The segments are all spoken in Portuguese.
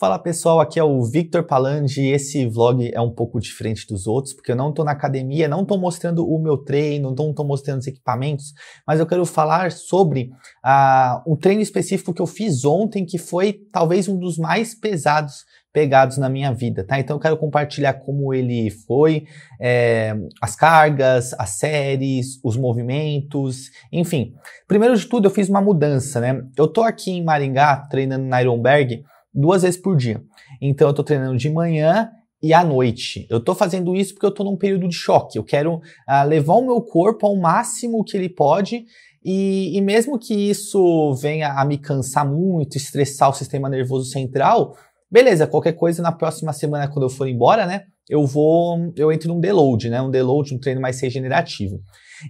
Fala pessoal, aqui é o Victor Palange e esse vlog é um pouco diferente dos outros, porque eu não estou na academia, não estou mostrando o meu treino, não estou mostrando os equipamentos, mas eu quero falar sobre uh, um treino específico que eu fiz ontem, que foi talvez um dos mais pesados pegados na minha vida, tá? Então eu quero compartilhar como ele foi, é, as cargas, as séries, os movimentos, enfim. Primeiro de tudo, eu fiz uma mudança, né? Eu tô aqui em Maringá treinando na Ironberg, duas vezes por dia. Então eu estou treinando de manhã e à noite. Eu estou fazendo isso porque eu estou num período de choque. Eu quero uh, levar o meu corpo ao máximo que ele pode. E, e mesmo que isso venha a me cansar muito, estressar o sistema nervoso central, beleza, qualquer coisa na próxima semana, quando eu for embora, né? Eu vou, eu entro num deload, né? Um deload, um treino mais regenerativo.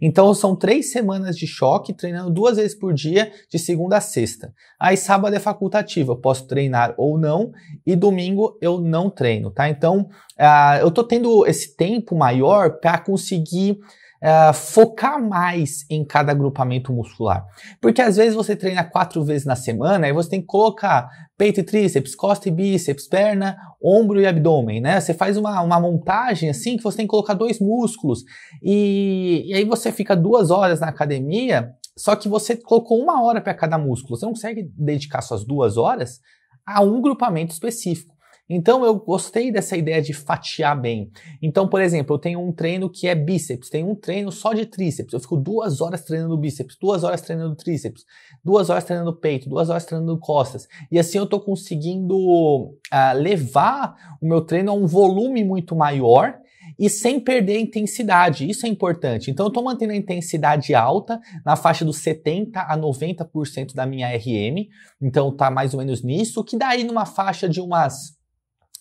Então são três semanas de choque, treinando duas vezes por dia, de segunda a sexta. Aí sábado é facultativo, eu posso treinar ou não, e domingo eu não treino, tá? Então uh, eu tô tendo esse tempo maior para conseguir uh, focar mais em cada agrupamento muscular. Porque às vezes você treina quatro vezes na semana e você tem que colocar peito e tríceps, costa e bíceps, perna, ombro e abdômen, né? Você faz uma, uma montagem assim que você tem que colocar dois músculos e, e aí você fica duas horas na academia, só que você colocou uma hora para cada músculo. Você não consegue dedicar suas duas horas a um grupamento específico. Então eu gostei dessa ideia de fatiar bem. Então, por exemplo, eu tenho um treino que é bíceps, tenho um treino só de tríceps. Eu fico duas horas treinando bíceps, duas horas treinando tríceps, duas horas treinando peito, duas horas treinando costas. E assim eu estou conseguindo uh, levar o meu treino a um volume muito maior e sem perder a intensidade. Isso é importante. Então, eu estou mantendo a intensidade alta, na faixa dos 70% a 90% da minha RM. Então, tá mais ou menos nisso, que daí numa faixa de umas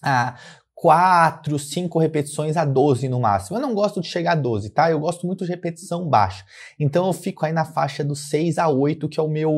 a 4, 5 repetições a 12 no máximo. Eu não gosto de chegar a 12, tá? Eu gosto muito de repetição baixa. Então eu fico aí na faixa do 6 a 8, que é o meu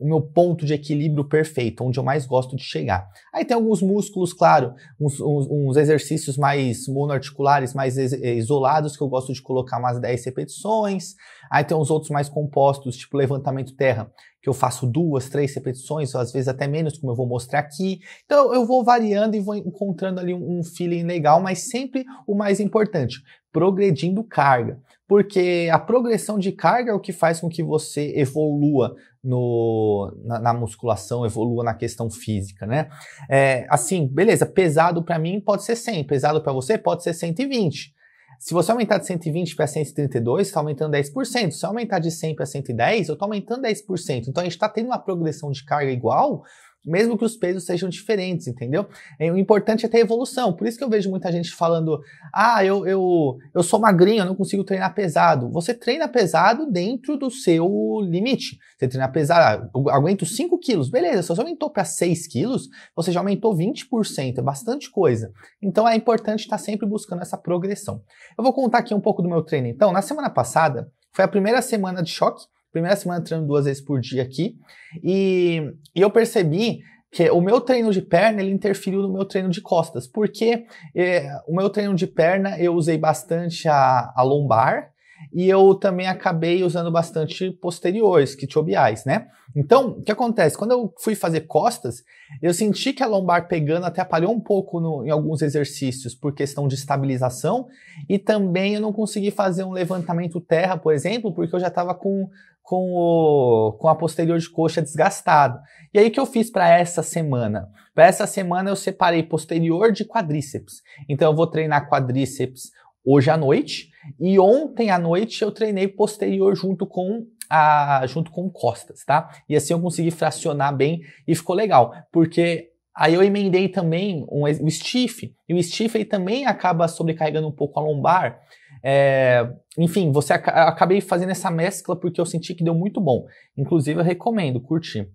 o meu ponto de equilíbrio perfeito, onde eu mais gosto de chegar. Aí tem alguns músculos, claro, uns, uns, uns exercícios mais monoarticulares, mais eh, isolados, que eu gosto de colocar umas 10 repetições. Aí tem uns outros mais compostos, tipo levantamento terra, que eu faço duas, três repetições, ou às vezes até menos, como eu vou mostrar aqui. Então eu vou variando e vou encontrando ali um, um feeling legal, mas sempre o mais importante, progredindo carga porque a progressão de carga é o que faz com que você evolua no, na, na musculação, evolua na questão física, né? É, assim, beleza, pesado para mim pode ser 100, pesado para você pode ser 120. Se você aumentar de 120 para 132, está aumentando 10%. Se aumentar de 100 para 110, eu estou aumentando 10%. Então a gente está tendo uma progressão de carga igual, mesmo que os pesos sejam diferentes, entendeu? É, o importante é ter evolução. Por isso que eu vejo muita gente falando: ah, eu, eu, eu sou magrinho, eu não consigo treinar pesado. Você treina pesado dentro do seu limite. Você treina pesado, ah, eu aguento 5 quilos, beleza. Se você aumentou para 6 quilos, você já aumentou 20%, é bastante coisa. Então é importante estar tá sempre buscando essa progressão. Eu vou contar aqui um pouco do meu treino. Então, na semana passada, foi a primeira semana de choque Primeira semana treinando duas vezes por dia aqui. E, e eu percebi que o meu treino de perna ele interferiu no meu treino de costas, porque é, o meu treino de perna eu usei bastante a, a lombar e eu também acabei usando bastante posteriores, tibiais né? Então, o que acontece? Quando eu fui fazer costas, eu senti que a lombar pegando até apalhou um pouco no, em alguns exercícios por questão de estabilização e também eu não consegui fazer um levantamento terra, por exemplo, porque eu já estava com com, o, com a posterior de coxa desgastado. E aí que eu fiz para essa semana? Para essa semana eu separei posterior de quadríceps. Então eu vou treinar quadríceps hoje à noite e ontem à noite eu treinei posterior junto com a, junto com costas, tá? E assim eu consegui fracionar bem e ficou legal, porque Aí eu emendei também um, o stiff, e o stiff ele também acaba sobrecarregando um pouco a lombar, é, enfim, você acabei fazendo essa mescla porque eu senti que deu muito bom. Inclusive, eu recomendo, curti.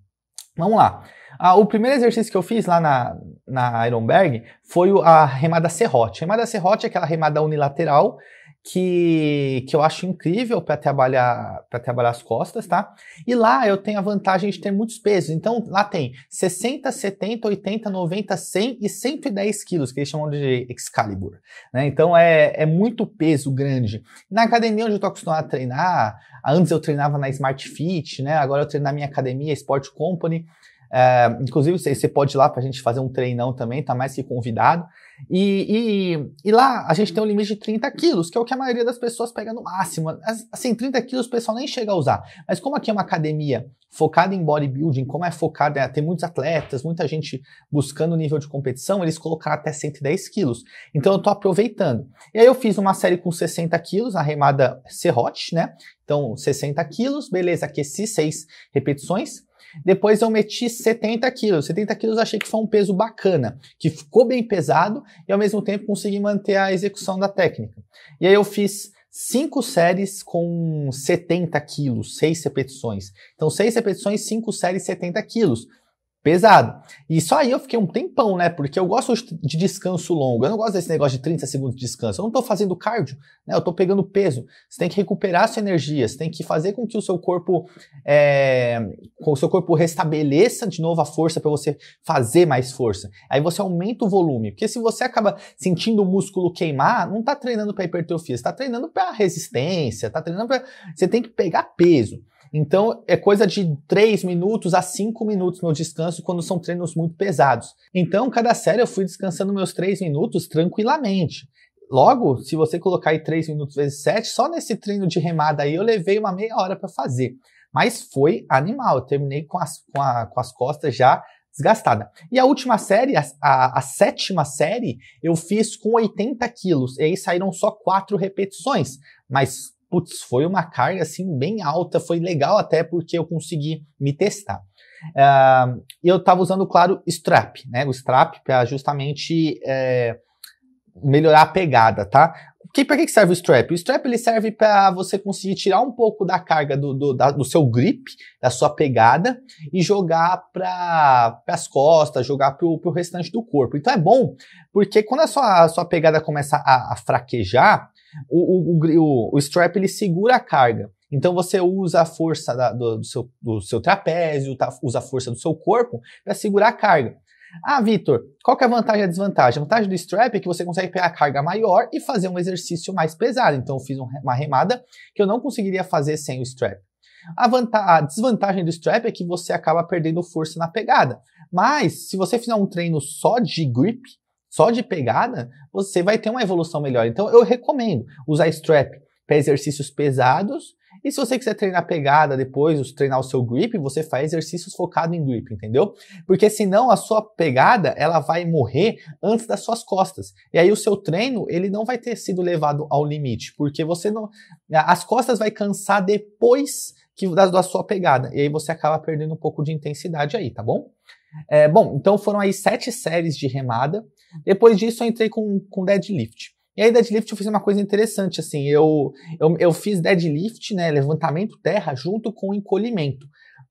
Vamos lá. Ah, o primeiro exercício que eu fiz lá na, na Ironberg foi a remada serrote. Remada serrote é aquela remada unilateral que, que eu acho incrível para trabalhar para trabalhar as costas, tá? E lá eu tenho a vantagem de ter muitos pesos. Então lá tem 60, 70, 80, 90, 100 e 110 quilos, que eles chamam de Excalibur. Né? Então é, é muito peso grande. Na academia onde eu tô acostumado a treinar, antes eu treinava na Smart Fit, né? Agora eu treino na minha academia Sport Company. É, inclusive você pode ir lá para a gente fazer um treinão também, tá mais que convidado. E, e, e, lá a gente tem um limite de 30 quilos, que é o que a maioria das pessoas pega no máximo. Assim, 30 quilos o pessoal nem chega a usar. Mas como aqui é uma academia focada em bodybuilding, como é focada, é, tem muitos atletas, muita gente buscando nível de competição, eles colocaram até 110 quilos. Então eu tô aproveitando. E aí eu fiz uma série com 60 quilos, a remada serrote, né? Então 60 quilos, beleza, aqueci 6 repetições. Depois eu meti 70 quilos. 70 quilos achei que foi um peso bacana, que ficou bem pesado e ao mesmo tempo consegui manter a execução da técnica. E aí eu fiz cinco séries com 70 quilos, seis repetições. Então, seis repetições, cinco séries, 70 quilos pesado. E só aí eu fiquei um tempão, né? Porque eu gosto de descanso longo. Eu não gosto desse negócio de 30 segundos de descanso. Eu não tô fazendo cardio, né? Eu tô pegando peso. Você tem que recuperar sua energia, você tem que fazer com que o seu corpo é, o seu corpo restabeleça de novo a força para você fazer mais força. Aí você aumenta o volume, porque se você acaba sentindo o músculo queimar, não tá treinando para hipertrofia, você tá treinando para resistência, tá treinando para você tem que pegar peso. Então é coisa de 3 minutos a 5 minutos meu descanso quando são treinos muito pesados. Então cada série eu fui descansando meus 3 minutos tranquilamente. Logo, se você colocar aí 3 minutos vezes 7, só nesse treino de remada aí eu levei uma meia hora para fazer. Mas foi animal, eu terminei com as, com, a, com as costas já desgastada. E a última série, a, a, a, sétima série, eu fiz com 80 quilos. E aí saíram só quatro repetições. Mas putz, foi uma carga assim bem alta, foi legal até porque eu consegui me testar. Uh, eu estava usando, claro, strap, né? O strap para justamente é, melhorar a pegada, tá? Que, para que serve o strap? O strap ele serve para você conseguir tirar um pouco da carga do, do, da, do seu grip, da sua pegada, e jogar para as costas, jogar para o restante do corpo. Então é bom, porque quando a sua, a sua pegada começa a, a fraquejar, o, o, o, o strap ele segura a carga. Então você usa a força da, do, do, seu, do seu trapézio, tá, usa a força do seu corpo para segurar a carga. Ah, Vitor, qual que é a vantagem e a desvantagem? A vantagem do strap é que você consegue pegar a carga maior e fazer um exercício mais pesado. Então eu fiz uma remada que eu não conseguiria fazer sem o strap. A, a desvantagem do strap é que você acaba perdendo força na pegada. Mas se você fizer um treino só de grip, só de pegada, você vai ter uma evolução melhor. Então eu recomendo usar strap para exercícios pesados. E se você quiser treinar pegada depois, treinar o seu grip, você faz exercícios focado em grip, entendeu? Porque senão a sua pegada, ela vai morrer antes das suas costas. E aí o seu treino, ele não vai ter sido levado ao limite, porque você não as costas vai cansar depois que da sua pegada. E aí você acaba perdendo um pouco de intensidade aí, tá bom? É, bom, então foram aí sete séries de remada. Depois disso eu entrei com, com deadlift. E aí deadlift eu fiz uma coisa interessante, assim, eu, eu, eu fiz deadlift, né, levantamento terra, junto com encolhimento.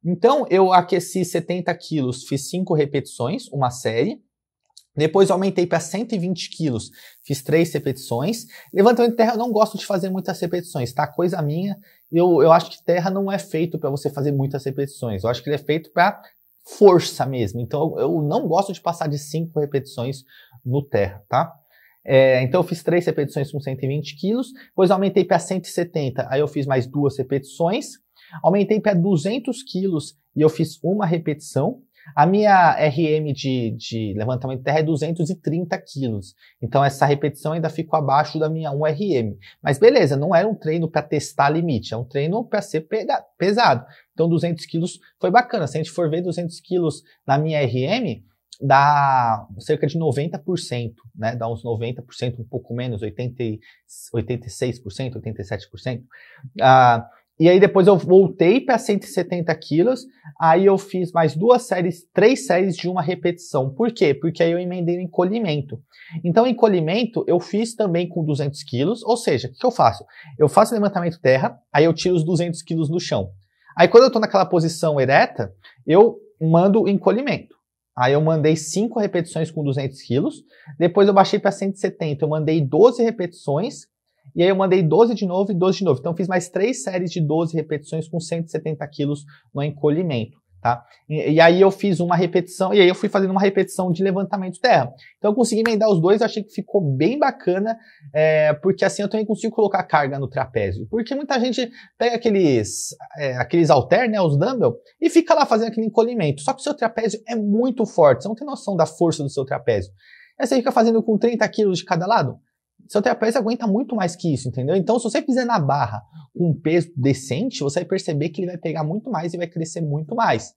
Então eu aqueci 70 quilos, fiz cinco repetições, uma série. Depois aumentei para 120 quilos, fiz três repetições. Levantamento terra eu não gosto de fazer muitas repetições, tá? Coisa minha, eu, eu acho que terra não é feito para você fazer muitas repetições. Eu acho que ele é feito para força mesmo. Então eu, não gosto de passar de 5 repetições no terra, tá? É, então eu fiz três repetições com 120 quilos, depois aumentei para 170, aí eu fiz mais duas repetições, aumentei para 200 quilos e eu fiz uma repetição, a minha RM de, de levantamento de terra é 230 quilos. Então essa repetição ainda ficou abaixo da minha 1RM. Mas beleza, não era é um treino para testar limite, é um treino para ser pesado. Então 200 quilos foi bacana. Se a gente for ver 200 quilos na minha RM, dá cerca de 90%, né? Dá uns 90%, um pouco menos, 80, 86%, 87%. Ah, e aí depois eu voltei para 170 quilos, aí eu fiz mais duas séries, três séries de uma repetição. Por quê? Porque aí eu emendei o encolhimento. Então, encolhimento eu fiz também com 200 quilos, ou seja, o que eu faço? Eu faço levantamento terra, aí eu tiro os 200 quilos do chão. Aí quando eu estou naquela posição ereta, eu mando o encolhimento. Aí eu mandei 5 repetições com 200 quilos, depois eu baixei para 170, eu mandei 12 repetições e aí eu mandei 12 de novo e 12 de novo. Então fiz mais três séries de 12 repetições com 170 quilos no encolhimento. Tá? E, e, aí eu fiz uma repetição, e aí eu fui fazendo uma repetição de levantamento terra. Então eu consegui emendar os dois, eu achei que ficou bem bacana, é, porque assim eu também consigo colocar carga no trapézio. Porque muita gente pega aqueles, é, aqueles halter, né, os dumbbell, e fica lá fazendo aquele encolhimento. Só que o seu trapézio é muito forte, você não tem noção da força do seu trapézio. Aí você fica fazendo com 30 quilos de cada lado seu trapézio aguenta muito mais que isso, entendeu? Então, se você fizer na barra com um peso decente, você vai perceber que ele vai pegar muito mais e vai crescer muito mais.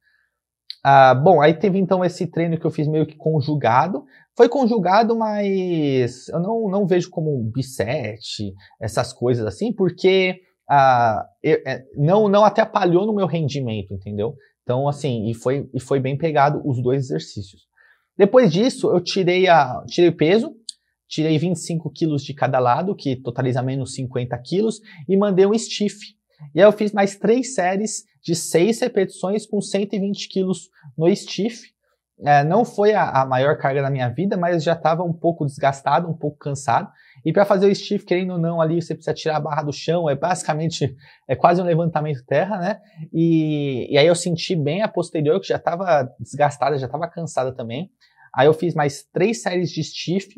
Ah, bom, aí teve então esse treino que eu fiz meio que conjugado. Foi conjugado, mas eu não, não vejo como bisete, essas coisas assim, porque ah, eu, é, não, não atrapalhou no meu rendimento, entendeu? Então, assim, e foi, e foi bem pegado os dois exercícios. Depois disso, eu tirei, a, tirei o peso, Tirei 25 quilos de cada lado, que totaliza menos 50 quilos, e mandei um stiff. E aí eu fiz mais três séries de seis repetições com 120 quilos no stiff. É, não foi a, a, maior carga da minha vida, mas já estava um pouco desgastado, um pouco cansado. E para fazer o stiff, querendo ou não, ali você precisa tirar a barra do chão, é basicamente é quase um levantamento terra, né? E, e aí eu senti bem a posterior, que já estava desgastada, já estava cansada também. Aí eu fiz mais três séries de stiff,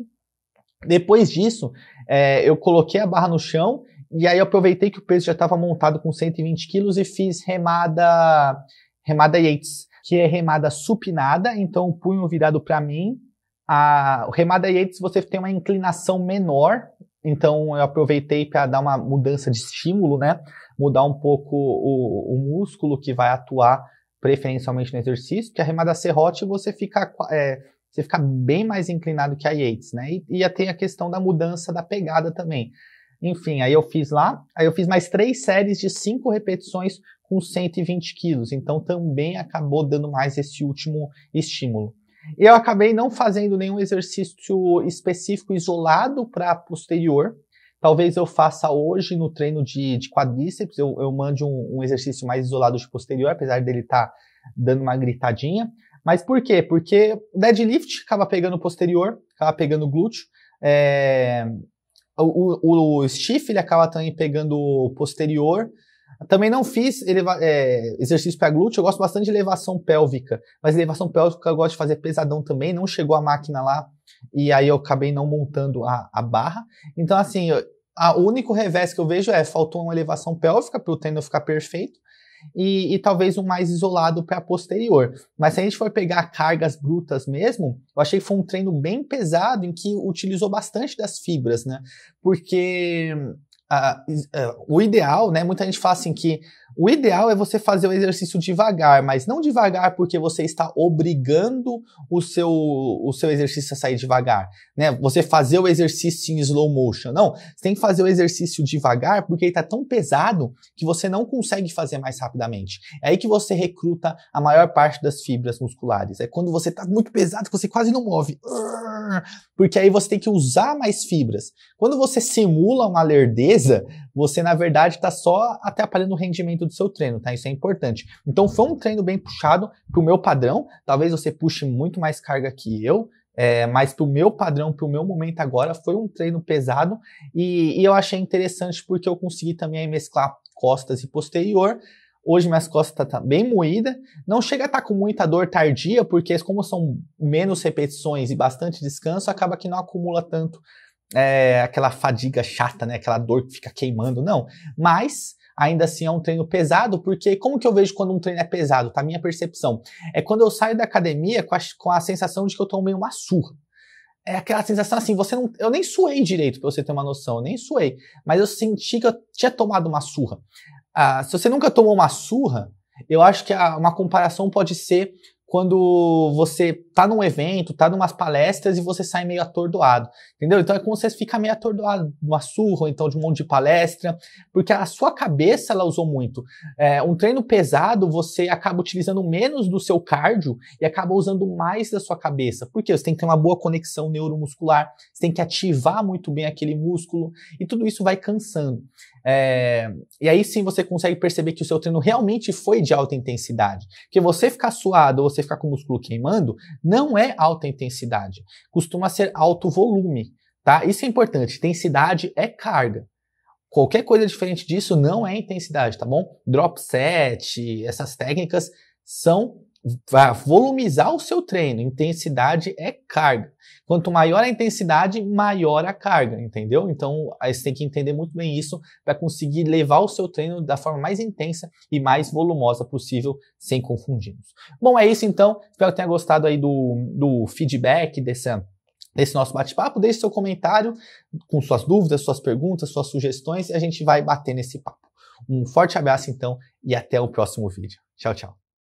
depois disso, é, eu coloquei a barra no chão e aí aproveitei que o peso já estava montado com 120 quilos e fiz remada, remada Yates, que é remada supinada, então o punho virado para mim. A remada Yates você tem uma inclinação menor, então eu aproveitei para dar uma mudança de estímulo, né? Mudar um pouco o, o músculo que vai atuar preferencialmente no exercício, porque a remada serrote você fica é, você fica bem mais inclinado que a Yates, né? E ia ter a questão da mudança da pegada também. Enfim, aí eu fiz lá, aí eu fiz mais três séries de cinco repetições com 120 quilos, então também acabou dando mais esse último estímulo. Eu acabei não fazendo nenhum exercício específico isolado para posterior. Talvez eu faça hoje no treino de, de quadríceps, eu, eu mande um, um, exercício mais isolado de posterior, apesar dele estar tá dando uma gritadinha. Mas por quê? Porque o deadlift acaba pegando o posterior, acaba pegando o glúteo. É, o, o, o stiff ele acaba também pegando o posterior. Também não fiz eleva, é, exercício para glúteo, eu gosto bastante de elevação pélvica, mas elevação pélvica eu gosto de fazer pesadão também, não chegou a máquina lá e aí eu acabei não montando a, a barra. Então, assim, eu, a, o único revés que eu vejo é faltou uma elevação pélvica para o treino ficar perfeito, e, e talvez um mais isolado para posterior. Mas se a gente for pegar cargas brutas mesmo, eu achei que foi um treino bem pesado em que utilizou bastante das fibras, né? Porque Uh, uh, o ideal, né? Muita gente fala assim que o ideal é você fazer o exercício devagar, mas não devagar porque você está obrigando o seu, o seu exercício a sair devagar, né? Você fazer o exercício em slow motion. Não, você tem que fazer o exercício devagar porque ele está tão pesado que você não consegue fazer mais rapidamente. É aí que você recruta a maior parte das fibras musculares. É quando você está muito pesado que você quase não move. Porque aí você tem que usar mais fibras. Quando você simula uma lerdeza, você na verdade está só atrapalhando o rendimento do seu treino, tá? Isso é importante. Então foi um uhum. treino bem puxado para o meu padrão. Talvez você puxe muito mais carga que eu, é, mas para o meu padrão, para o meu momento agora, foi um treino pesado e, e eu achei interessante porque eu consegui também mesclar costas e posterior. Hoje minhas costas tá, tá bem moída, não chega a estar tá com muita dor tardia, porque como são menos repetições e bastante descanso, acaba que não acumula tanto é, aquela fadiga chata, né? Aquela dor que fica queimando, não. Mas ainda assim é um treino pesado, porque como que eu vejo quando um treino é pesado, tá? Minha percepção. É quando eu saio da academia com a, com a sensação de que eu tomei uma surra. É aquela sensação assim, você não, eu nem suei direito, pra você ter uma noção, eu nem suei, mas eu senti que eu tinha tomado uma surra. Ah, se você nunca tomou uma surra, eu acho que a, uma comparação pode ser quando você tá num evento, tá numas palestras e você sai meio atordoado, entendeu? Então é como você fica meio atordoado, uma surra, então de um monte de palestra, porque a sua cabeça ela usou muito. É, um treino pesado você acaba utilizando menos do seu cardio e acaba usando mais da sua cabeça, porque você tem que ter uma boa conexão neuromuscular, você tem que ativar muito bem aquele músculo e tudo isso vai cansando. É, e aí sim você consegue perceber que o seu treino realmente foi de alta intensidade. Porque você ficar suado ou você ficar com o músculo queimando não é alta intensidade. Costuma ser alto volume, tá? Isso é importante. Intensidade é carga. Qualquer coisa diferente disso não é intensidade, tá bom? Drop set, essas técnicas são Vai volumizar o seu treino. Intensidade é carga. Quanto maior a intensidade, maior a carga, entendeu? Então você tem que entender muito bem isso para conseguir levar o seu treino da forma mais intensa e mais volumosa possível, sem confundirmos. Bom, é isso então. Espero que tenha gostado aí do, do feedback, dessa desse nosso bate-papo. Deixe seu comentário com suas dúvidas, suas perguntas, suas sugestões e a gente vai bater nesse papo. Um forte abraço então e até o próximo vídeo. Tchau, tchau.